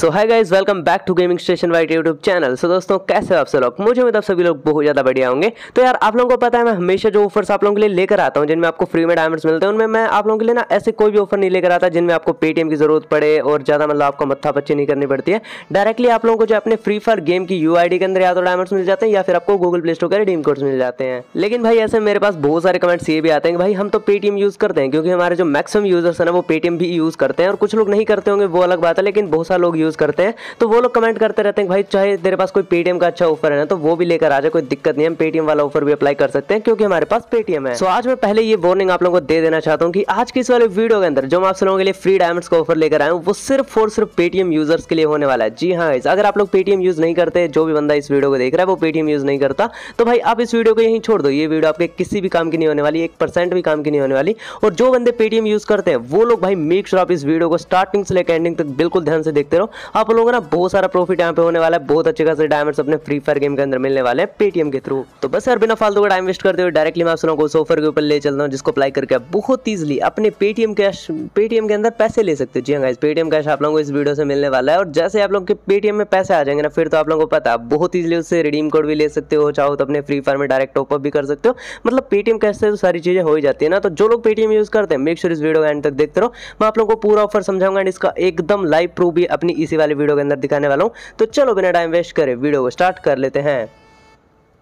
so hi guys welcome back to gaming station white YouTube channel so दोस्तों कैसे हो आप सब लोग मुझे मतलब सभी लोग बहुत ज़्यादा बढ़िया होंगे तो यार आप लोगों को पता है मैं हमेशा जो ऑफर्स आप लोगों के लिए लेकर आता हूँ जिनमें आपको फ्री में डायमंड्स मिलते हैं उनमें मैं आप लोगों के लिए ना ऐसे कोई भी ऑफर नहीं लेकर आता जिनमें आपको पेटीएम की जरूरत पड़े और ज़्यादा मतलब आपको मत्था पच्ची नहीं करनी पड़ती है डायरेक्टली आप लोगों को जो अपने फ्री फायर गेम की यू के अंदर या तो डायमंड्स मिल जाते हैं या फिर आपको गूगल प्ले स्टोर के रिडीम कोड्स मिल जाते हैं लेकिन भाई ऐसे मेरे पास बहुत सारे कमेंट्स ये भी आते हैं कि भाई हम तो पेटीएम यूज़ करते हैं क्योंकि हमारे जो मैक्सिमम यूजर्स है ना वो पेटीएम भी यूज़ करते हैं और कुछ लोग नहीं करते होंगे वो अलग बात है लेकिन बहुत सारे लोग यूज़ करते हैं तो वो लोग कमेंट करते रहते हैं भाई चाहे तेरे पास कोई पेटीएम का अच्छा ऑफर है ना तो वो भी लेकर आ जाए कोई दिक्कत नहीं हम पेटीएम वाला ऑफर भी अप्लाई कर सकते हैं क्योंकि हमारे पास पेटीएम है सो आज मैं पहले ये वार्निंग आप लोगों को दे देना चाहता हूँ कि आज की इस वाले वीडियो के अंदर जो मैं आप लोगों के लिए फ्री डायमंड्स का ऑफर लेकर आया वो सिर्फ और सिर्फ पेटीएम यूजर्स के लिए होने वाला है जी हाँ अगर आप लोग पेटीएम यूज नहीं करते जो भी बंदा इस वीडियो को देख रहा है वो पेटीएम यूज नहीं करता तो भाई आप इस वीडियो को यहीं छोड़ दो ये वीडियो आपके किसी भी काम की नहीं होने वाली एक परसेंट भी काम की नहीं होने वाली और जो बंदे पेटीएम यूज करते हैं वो लोग भाई मेक श्योर आप इस वीडियो को स्टार्टिंग से लेकर एंडिंग तक बिल्कुल ध्यान से देखते रहो आप लोगों ना बहुत सारा प्रॉफिट यहाँ पे होने वाला है बहुत अच्छे खास डायमंड अपने फ्री फायर गेम के अंदर मिलने वाले हैं पेटीएम के थ्रू तो बस यार बिना फालतू का टाइम वेस्ट करते हुए डायरेक्टली मैं आप सुना को सोफर के ऊपर ले चलता हूँ जिसको अप्लाई करके बहुत ईजिली अपने पेटीएम कैश पेटीएम के अंदर पैसे ले सकते हो जी हाँ गाइज पेटीएम कैश आप लोगों को इस वीडियो से मिलने वाला है और जैसे आप लोग के पेटीएम में पैसे आ जाएंगे ना फिर तो आप लोगों को पता है बहुत ईजिली उससे रिडीम कोड भी ले सकते हो चाहो तो अपने फ्री फायर में डायरेक्ट टॉपअप भी कर सकते हो मतलब पेटीएम कैश से तो सारी चीज़ें हो ही जाती है ना तो जो लोग पेटीएम यूज़ करते हैं मेक श्योर इस वीडियो का एंड तक देखते रहो मैं आप लोगों को पूरा ऑफर समझाऊंगा एंड इसका एकदम लाइव प्रूफ भी अपनी इसी वाले वीडियो के अंदर दिखाने वाला हूँ तो चलो बिना टाइम वेस्ट करें वीडियो को स्टार्ट कर लेते हैं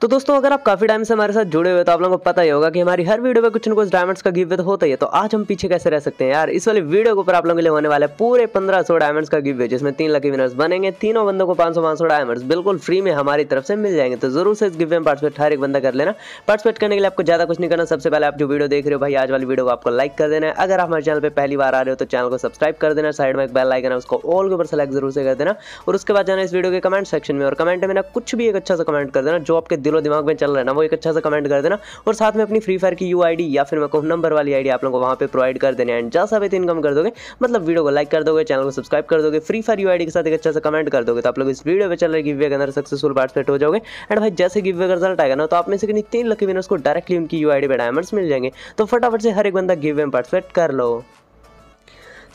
तो दोस्तों अगर आप काफी टाइम से हमारे साथ जुड़े हुए तो आप लोगों को पता ही होगा कि हमारी हर वीडियो में कुछ ना कुछ डायमंड्स का गिव तो होता ही है तो आज हम पीछे कैसे रह सकते हैं यार इस वाले वीडियो के ऊपर आप लोगों के लिए होने वाले पूरे पंद्रह सौ डायमंड्स का गिव जिसमें तीन लकी विनर्स बनेंगे तीनों बंदों को पांच सौ पांच सौ डायमंड्स बिल्कुल फ्री में हमारी तरफ से मिल जाएंगे तो जरूर से इस गिव में पार्टिसिपेट हर एक बंदा कर लेना पार्टिसिपेट करने के लिए आपको ज्यादा कुछ नहीं करना सबसे पहले आप जो वीडियो देख रहे हो भाई आज वाली वीडियो को आपको लाइक कर देना है अगर आप हमारे चैनल पर पहली बार आ रहे हो तो चैनल को सब्सक्राइब कर देना साइड में एक बेल लाइक है उसको ऑल के ऊपर सेलेक्ट जरूर से कर देना और उसके बाद जाना इस वीडियो के कमेंट सेक्शन में और कमेंट में ना कुछ भी एक अच्छा सा कमेंट कर देना जो आपके दिल चलो दिमाग में चल रहा है ना वो एक अच्छा सा कमेंट कर देना और साथ में अपनी फ्री फायर की यू या फिर मैं को नंबर वाली आई आप लोगों को वहाँ पर प्रोवाइड कर देने एंड जैसा भी इनकम कर दोगे मतलब वीडियो को लाइक कर दोगे चैनल को सब्सक्राइब कर दोगे फ्री फायर यू के साथ एक अच्छा सा कमेंट कर दोगे तो आप लोग इस वीडियो पर चल रहे गिवे के अंदर सक्सेसफुल पार्टिसिपेट हो जाओगे एंड भाई जैसे गिवे का रिजल्ट आएगा ना तो आप में से कितनी तीन लकी विनर्स को डायरेक्टली उनकी यू आई डायमंड्स मिल जाएंगे तो फटाफट से हर एक बंदा गिवे में पार्टिसिपेट कर लो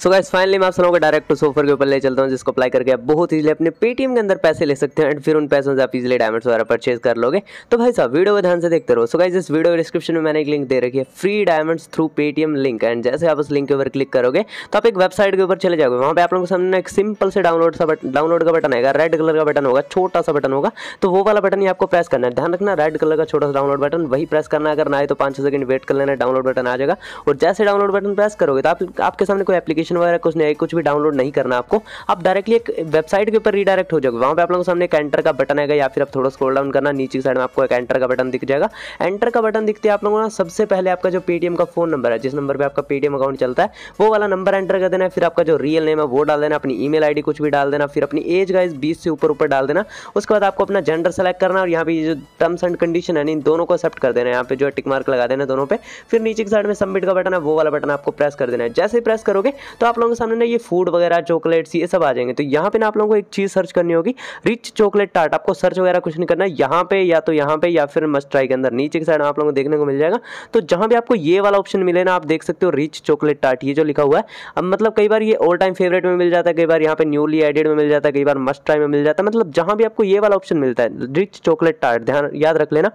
सो गाइस फाइनली मैं आप सब लोगों डायरेक्ट उस ऑफर के ऊपर ले चलता हूँ जिसको अप्लाई करके आप बहुत इजीली अपने पेटीएम के अंदर पैसे ले सकते हैं एंड फिर उन पैसों से आप इजीली डायमंड्स वगैरह परचेज कर लोगे तो भाई साहब वीडियो को ध्यान से देखते रहो सो गाइस इस वीडियो डिस्क्रिप्शन में मैंने एक लिंक दे रखी है free diamonds through Paytm link and जैसे आप उस लिंक के ऊपर क्लिक करोगे तो आप एक वेबसाइट के ऊपर चले जाओगे वहाँ पर आप लोगों के सामने एक सिंपल से डाउनलोड सा डाउनलोड का बटन आएगा रेड कलर का बटन होगा छोटा सा बटन होगा तो वो वाला बटन ही आपको प्रेस करना है ध्यान रखना रेड कलर का छोटा सा डाउनलोड बटन वही प्रेस करना अगर ना आए तो पाँच सेकंड वेट कर लेना डाउनलोड बटन आ जाएगा और जैसे डाउनलोड बटन प्रेस करोगे तो आपके सामने कोई एप्लीकेशन एप्लीकेशन वगैरह कुछ नहीं कुछ भी डाउनलोड नहीं करना आपको आप डायरेक्टली एक वेबसाइट के ऊपर रीडायरेक्ट हो जाओगे वहाँ पे आप लोगों के सामने एक एंटर का बटन आएगा या फिर आप थोड़ा स्क्रोल डाउन करना नीचे की साइड में आपको एक एंटर का बटन दिख जाएगा एंटर का बटन दिखते आप लोगों ना सबसे पहले आपका जो पेटीएम का फोन नंबर है जिस नंबर पर आपका पेटीएम अकाउंट चलता है वो वाला नंबर एंटर कर देना फिर आपका जो रियल नेम है वो डाल देना अपनी ई मेल कुछ भी डाल देना फिर अपनी एज गाइज बीस से ऊपर ऊपर डाल देना उसके बाद आपको अपना जेंडर सेलेक्ट करना और यहाँ पे जो टर्म्स एंड कंडीशन है इन दोनों को एक्सेप्ट कर देना यहाँ पे जो टिक मार्क लगा देना दोनों पे फिर नीचे की साइड में सबमिट का बटन है वो वाला बटन आपको प्रेस कर देना है जैसे ही प्रेस करोगे तो आप लोगों के सामने ना ये फूड वगैरह चॉकलेट्स ये सब आ जाएंगे तो यहाँ पे ना आप लोगों को एक चीज़ सर्च करनी होगी रिच चॉकलेट टार्ट आपको सर्च वगैरह कुछ नहीं करना यहाँ पे या तो यहाँ पे या फिर मस्ट ट्राई के अंदर नीचे के साइड आप लोगों को देखने को मिल जाएगा तो जहाँ भी आपको ये वाला ऑप्शन मिले ना आप देख सकते हो रिच चॉकलेट टार्ट ये जो लिखा हुआ है अब मतलब कई बार ये ऑल टाइम फेवरेट में मिल जाता है कई बार यहाँ पे न्यूली एडेड में मिल जाता है कई बार मस्ट ट्राई में मिल जाता है मतलब जहाँ भी आपको ये वाला ऑप्शन मिलता है रिच चॉकलेट टार्ट ध्यान याद रख लेना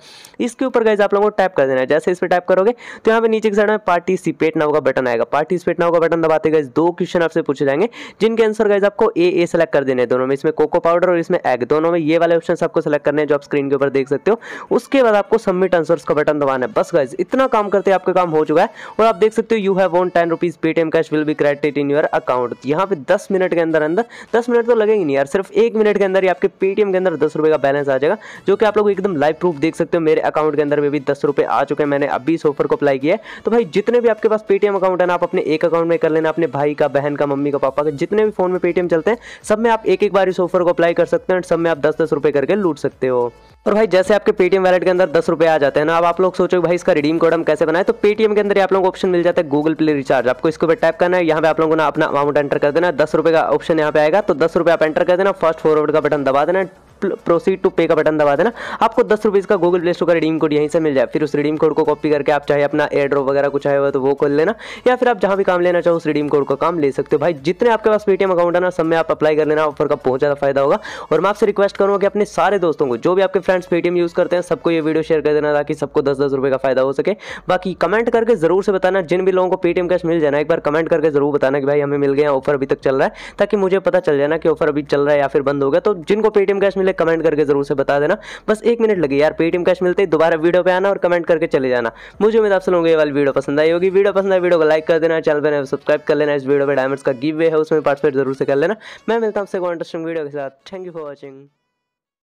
इसके ऊपर गए आप लोगों को टैप कर देना है जैसे इस पर टाइप करोगे तो यहाँ पे नीचे के साइड में पार्टिसिपेट नाव का बटन आएगा पार्टिसिपेट नाव का बटन दबाते गए दो क्वेश्चन आपसे पूछे जाएंगे जिनके आंसर गाइज आपको ए ए सेलेक्ट कर देने दोनों में इसमें कोको पाउडर और इसमें एग दोनों में ये वाले ऑप्शन आपको सेलेक्ट करने हैं जो आप स्क्रीन के ऊपर देख सकते हो उसके बाद आपको सबमिट आंसर का बटन दबाना है बस गाइज इतना काम करते आपका काम हो चुका है और आप देख सकते हो you have won ten rupees Paytm cash will be credit in your account यहाँ पे दस मिनट के अंदर अंदर दस मिनट तो लगेंगे नहीं यार सिर्फ एक मिनट के अंदर ही आपके पेटीएम के अंदर दस रुपये का बैलेंस आ जाएगा जो कि आप लोग एकदम लाइव प्रूफ देख सकते हो मेरे अकाउंट के अंदर में भी दस रुपये आ चुके हैं मैंने अभी इस ऑफर को अप्लाई किया है तो भाई जितने भी आपके पास पेटीएम अकाउंट है ना आप अपने एक अकाउंट में कर लेना अपने भाई भाई का बहन का मम्मी का पापा का जितने भी फ़ोन में पेटीएम चलते हैं सब में आप एक एक बार इस ऑफर को अप्लाई कर सकते हैं सब में आप दस दस रुपए करके लूट सकते हो और भाई जैसे आपके पेटीएम वैलेट के अंदर दस रुपए आ जाते हैं ना अब आप लोग सोचो भाई इसका रिडीम कोड हम कैसे बनाए तो पेटीएम के अंदर आप लोगों को ऑप्शन मिल जाता है गूगल प्ले रिचार्ज आपको इसके ऊपर टाइप करना है यहाँ पे आप लोगों को ना अपना अमाउंट एंटर कर देना दस रुपए का ऑप्शन यहाँ पे आएगा तो दस रुपए आप एंटर कर देना फर्स्ट फॉरवर्ड का बटन दबा देना प्रोसीड टू पे का बटन दबा देना आपको दस रुपीज़ का गूगल प्ले स्टोर का रिडीम कोड यहीं से मिल जाए फिर उस रिडीम कोड को कॉपी करके आप चाहे अपना एयर वगैरह कुछ आया तो वो खोल लेना या फिर आप जहाँ भी काम लेना चाहो उस रिडीम कोड का काम ले सकते हो भाई जितने आपके पास पेटीएम अकाउंट है ना सब में आप अप्लाई कर लेना ऑफर का बहुत ज़्यादा फायदा होगा और मैं आपसे रिक्वेस्ट करूँगा कि अपने सारे दोस्तों को जो भी आपके फ्रेंड्स पेटीएम यूज़ करते हैं सबको ये वीडियो शेयर कर देना ताकि सबको दस दस रुपये का फायदा हो सके बाकी कमेंट करके ज़रूर से बताना जिन भी लोगों को पेटीएम कैश मिल जाना एक बार कमेंट करके ज़रूर बताना कि भाई हमें मिल गया ऑफर अभी तक चल रहा है ताकि मुझे पता चल जाए ना कि ऑफर अभी चल रहा है या फिर बंद हो गया तो जिनको पेटीएम कैश मिले है कमेंट करके जरूर से बता देना बस एक मिनट लगे यार पेटीएम कैश मिलते ही दोबारा वीडियो पे आना और कमेंट करके चले जाना मुझे उम्मीद आप लोगों को ये वाली वीडियो पसंद आई होगी वीडियो पसंद आई वीडियो को लाइक कर देना चैनल पर सब्सक्राइब कर लेना इस वीडियो पर डायमंड्स का गिव वे है उसमें पार्टिसिपेट जरूर से कर लेना मैं मिलता हूँ आपसे इंटरेस्टिंग वीडियो के साथ थैंक यू फॉर वॉचिंग